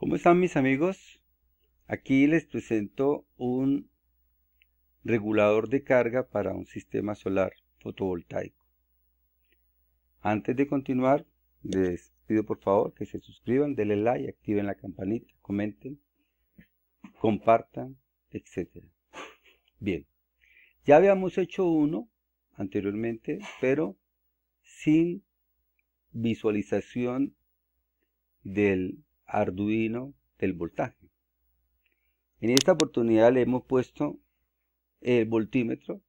¿Cómo están mis amigos? Aquí les presento un regulador de carga para un sistema solar fotovoltaico. Antes de continuar, les pido por favor que se suscriban, denle like, activen la campanita, comenten, compartan, etc. Bien, ya habíamos hecho uno anteriormente, pero sin visualización del Arduino del voltaje. En esta oportunidad le hemos puesto el voltímetro,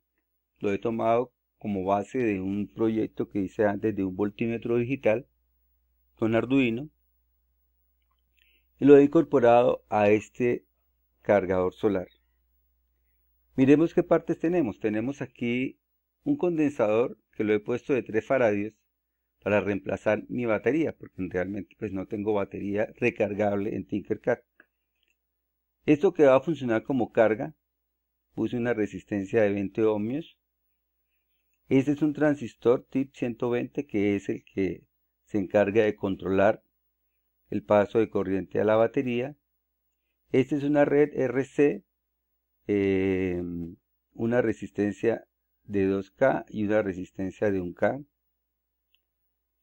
lo he tomado como base de un proyecto que hice antes de un voltímetro digital con Arduino y lo he incorporado a este cargador solar. Miremos qué partes tenemos. Tenemos aquí un condensador que lo he puesto de 3 faradios para reemplazar mi batería, porque realmente pues no tengo batería recargable en Tinkercad. Esto que va a funcionar como carga, puse una resistencia de 20 ohmios. Este es un transistor TIP 120 que es el que se encarga de controlar el paso de corriente a la batería. Esta es una red RC, eh, una resistencia de 2K y una resistencia de 1K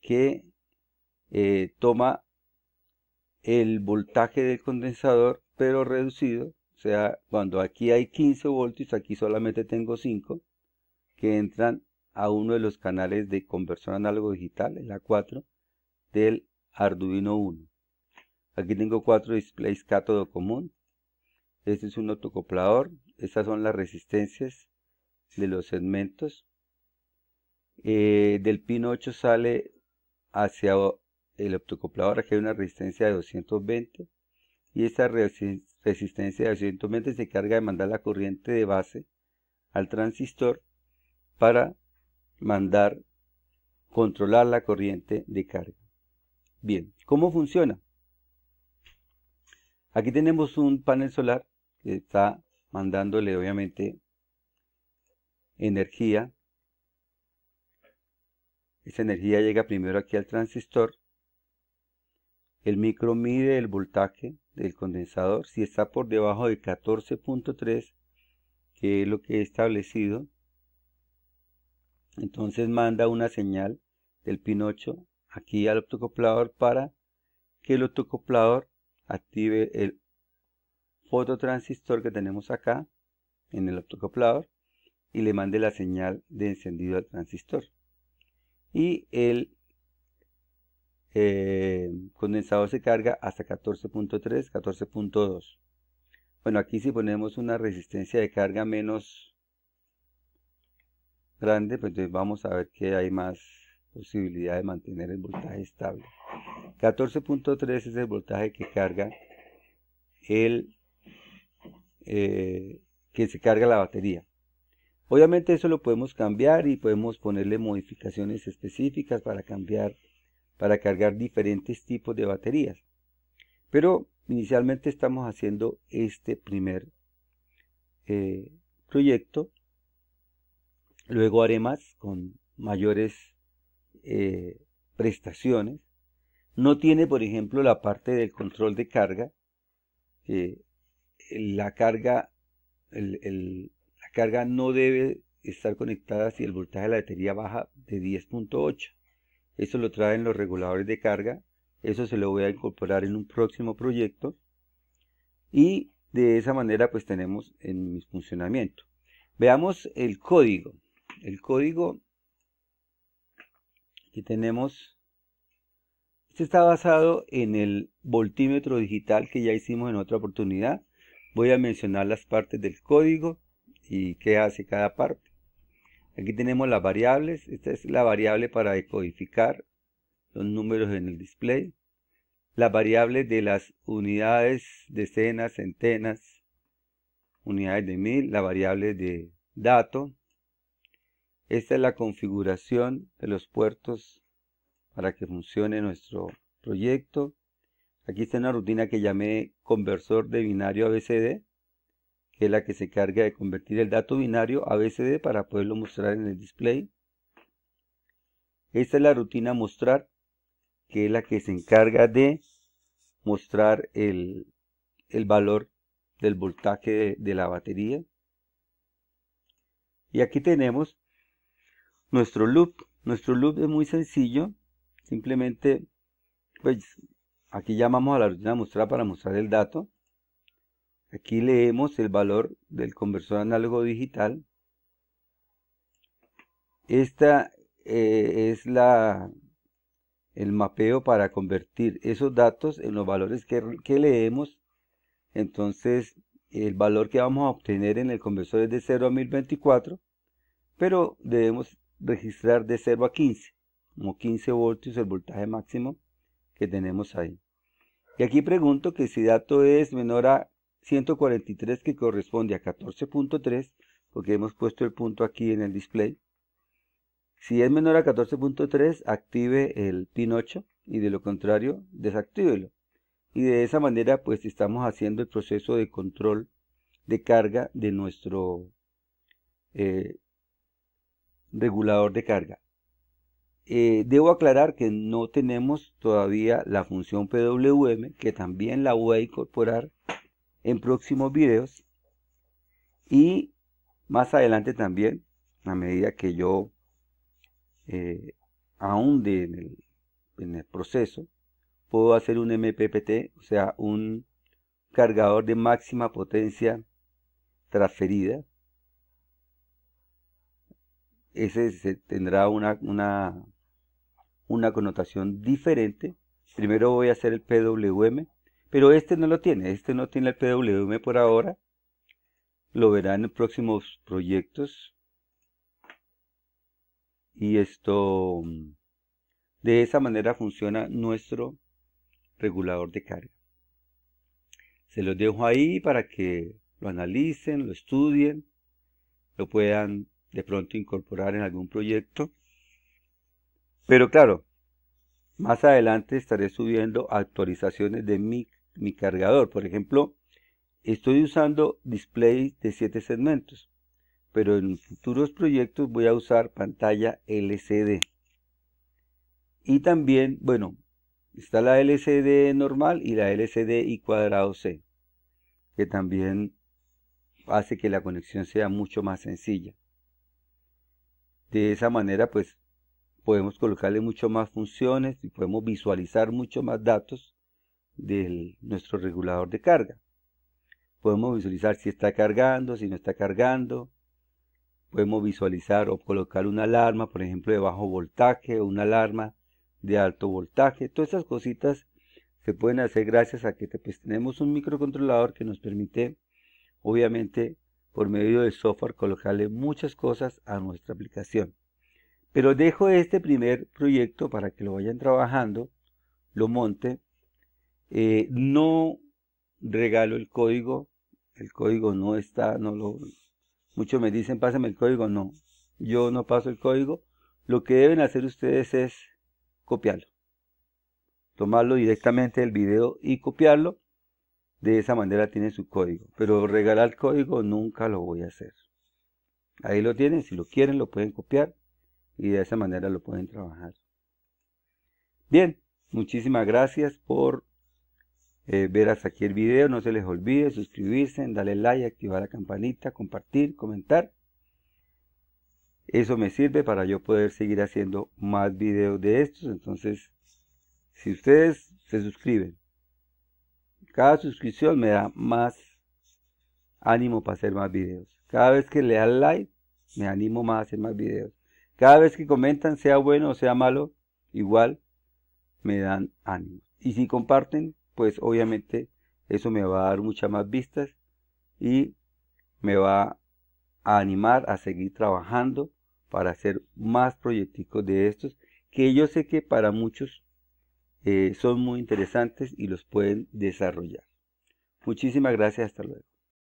que eh, toma el voltaje del condensador pero reducido o sea cuando aquí hay 15 voltios aquí solamente tengo 5 que entran a uno de los canales de conversión análogo digital el A4 del Arduino 1 aquí tengo cuatro displays cátodo común este es un autocoplador estas son las resistencias de los segmentos eh, del pin 8 sale hacia el optocoplador que hay una resistencia de 220 y esta resistencia de 220 se carga de mandar la corriente de base al transistor para mandar controlar la corriente de carga. Bien, ¿cómo funciona? Aquí tenemos un panel solar que está mandándole obviamente energía esa energía llega primero aquí al transistor. El micro mide el voltaje del condensador. Si está por debajo de 14.3, que es lo que he establecido, entonces manda una señal del pin 8 aquí al optocoplador para que el optocoplador active el fototransistor que tenemos acá en el optocoplador y le mande la señal de encendido al transistor y el eh, condensador se carga hasta 14.3, 14.2. Bueno, aquí si ponemos una resistencia de carga menos grande, pues vamos a ver que hay más posibilidad de mantener el voltaje estable. 14.3 es el voltaje que carga el eh, que se carga la batería. Obviamente eso lo podemos cambiar y podemos ponerle modificaciones específicas para cambiar, para cargar diferentes tipos de baterías. Pero inicialmente estamos haciendo este primer eh, proyecto. Luego haré más con mayores eh, prestaciones. No tiene, por ejemplo, la parte del control de carga. la carga, el carga no debe estar conectada si el voltaje de la batería baja de 10.8. Eso lo traen los reguladores de carga. Eso se lo voy a incorporar en un próximo proyecto. Y de esa manera pues tenemos en mi funcionamiento. Veamos el código. El código que tenemos este está basado en el voltímetro digital que ya hicimos en otra oportunidad. Voy a mencionar las partes del código y qué hace cada parte. Aquí tenemos las variables. Esta es la variable para decodificar los números en el display. Las variables de las unidades, decenas, centenas, unidades de mil, la variable de dato. Esta es la configuración de los puertos para que funcione nuestro proyecto. Aquí está una rutina que llamé conversor de binario ABCD que es la que se encarga de convertir el dato binario a BCD para poderlo mostrar en el display. Esta es la rutina mostrar, que es la que se encarga de mostrar el, valor del voltaje de, de la batería. Y aquí tenemos nuestro loop. Nuestro loop es muy sencillo. Simplemente, pues aquí llamamos a la rutina mostrar para mostrar el dato. Aquí leemos el valor del conversor análogo digital. Esta eh, es la, el mapeo para convertir esos datos en los valores que, leemos. Entonces, el valor que vamos a obtener en el conversor es de 0 a 1024, pero debemos registrar de 0 a 15, como 15 voltios el voltaje máximo que tenemos ahí. Y aquí pregunto que si dato es menor a 143 que corresponde a 14.3, porque hemos puesto el punto aquí en el display. Si es menor a 14.3, active el pin 8 y de lo contrario, desactivelo Y de esa manera, pues estamos haciendo el proceso de control de carga de nuestro eh, regulador de carga. Eh, debo aclarar que no tenemos todavía la función PWM, que también la voy a incorporar en próximos videos y más adelante también, a medida que yo eh, en el, proceso, puedo hacer un MPPT, o sea, un cargador de máxima potencia transferida. Ese se tendrá una, una, una connotación diferente. Primero voy a hacer el PWM pero este no lo tiene, este no tiene el PWM por ahora. Lo verán en próximos proyectos. Y esto, mm, de esa manera funciona nuestro regulador de carga. Se los dejo ahí para que lo analicen, lo estudien, lo puedan de pronto incorporar en algún proyecto. Pero claro, más adelante estaré subiendo actualizaciones de mi mi cargador. Por ejemplo, estoy usando display de 7 segmentos, pero en futuros proyectos voy a usar pantalla LCD. Y también, bueno, está la LCD normal y la LCD y cuadrado C, que también hace que la conexión sea mucho más sencilla. De esa manera, pues, podemos colocarle mucho más funciones y podemos visualizar mucho más datos de nuestro regulador de carga. Podemos visualizar si está cargando, si no está cargando. Podemos visualizar o colocar una alarma, por ejemplo, de bajo voltaje o una alarma de alto voltaje. Todas estas cositas se pueden hacer gracias a que pues, tenemos un microcontrolador que nos permite, obviamente, por medio del software, colocarle muchas cosas a nuestra aplicación. Pero dejo este primer proyecto para que lo vayan trabajando, lo monte eh, no regalo el código, el código no está, no lo... Muchos me dicen, pásame el código, no. Yo no paso el código. Lo que deben hacer ustedes es copiarlo. Tomarlo directamente del video y copiarlo. De esa manera tiene su código. Pero regalar código nunca lo voy a hacer. Ahí lo tienen, si lo quieren lo pueden copiar y de esa manera lo pueden trabajar. Bien, muchísimas gracias por eh, ver hasta aquí el video. No se les olvide suscribirse, darle like, activar la campanita, compartir, comentar. Eso me sirve para yo poder seguir haciendo más videos de estos. Entonces, si ustedes se suscriben, cada suscripción me da más ánimo para hacer más videos. Cada vez que le dan like, me animo más a hacer más videos. Cada vez que comentan, sea bueno o sea malo, igual me dan ánimo. Y si comparten, pues obviamente eso me va a dar muchas más vistas y me va a animar a seguir trabajando para hacer más proyecticos de estos que yo sé que para muchos eh, son muy interesantes y los pueden desarrollar. Muchísimas gracias, hasta luego.